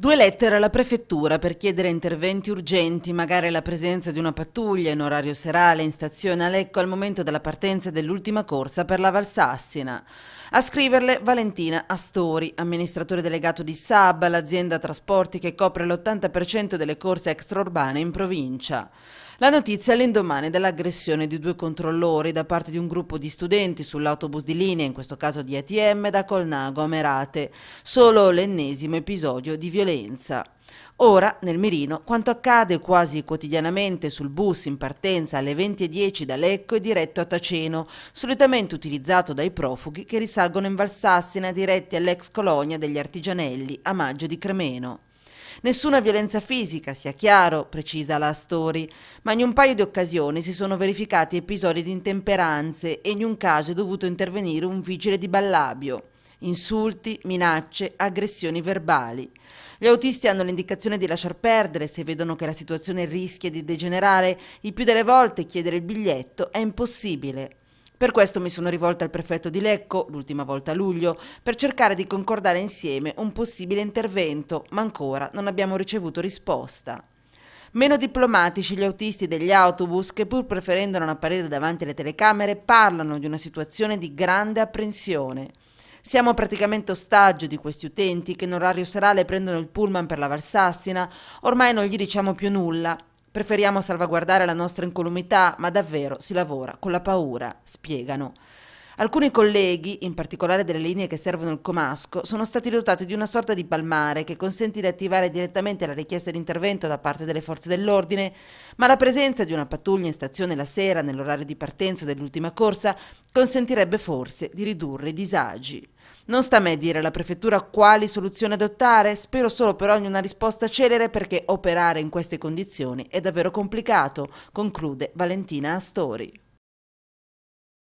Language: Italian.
Due lettere alla prefettura per chiedere interventi urgenti, magari la presenza di una pattuglia in orario serale in stazione a Lecco al momento della partenza dell'ultima corsa per la Valsassina. A scriverle Valentina Astori, amministratore delegato di SAB, l'azienda trasporti che copre l'80% delle corse extraurbane in provincia. La notizia all'indomani dell'aggressione di due controllori da parte di un gruppo di studenti sull'autobus di linea, in questo caso di ATM, da Colnago a Merate. Solo l'ennesimo episodio di violenza. Ora, nel mirino, quanto accade quasi quotidianamente sul bus in partenza alle 20.10 da Lecco e diretto a Taceno, solitamente utilizzato dai profughi che risalgono in Valsassina diretti all'ex colonia degli Artigianelli a maggio di Cremeno. Nessuna violenza fisica, sia chiaro, precisa la Astori, ma in un paio di occasioni si sono verificati episodi di intemperanze e in un caso è dovuto intervenire un vigile di Ballabio insulti, minacce, aggressioni verbali. Gli autisti hanno l'indicazione di lasciar perdere se vedono che la situazione rischia di degenerare, il più delle volte chiedere il biglietto è impossibile. Per questo mi sono rivolta al prefetto di Lecco, l'ultima volta a luglio, per cercare di concordare insieme un possibile intervento, ma ancora non abbiamo ricevuto risposta. Meno diplomatici gli autisti degli autobus che pur preferendo non apparire davanti alle telecamere parlano di una situazione di grande apprensione. Siamo praticamente ostaggio di questi utenti che in orario serale prendono il pullman per la Valsassina, ormai non gli diciamo più nulla Preferiamo salvaguardare la nostra incolumità, ma davvero si lavora con la paura, spiegano. Alcuni colleghi, in particolare delle linee che servono il comasco, sono stati dotati di una sorta di palmare che consente di attivare direttamente la richiesta di intervento da parte delle forze dell'ordine, ma la presenza di una pattuglia in stazione la sera nell'orario di partenza dell'ultima corsa consentirebbe forse di ridurre i disagi. Non sta a me dire alla prefettura quali soluzioni adottare, spero solo per ogni una risposta celere perché operare in queste condizioni è davvero complicato, conclude Valentina Astori.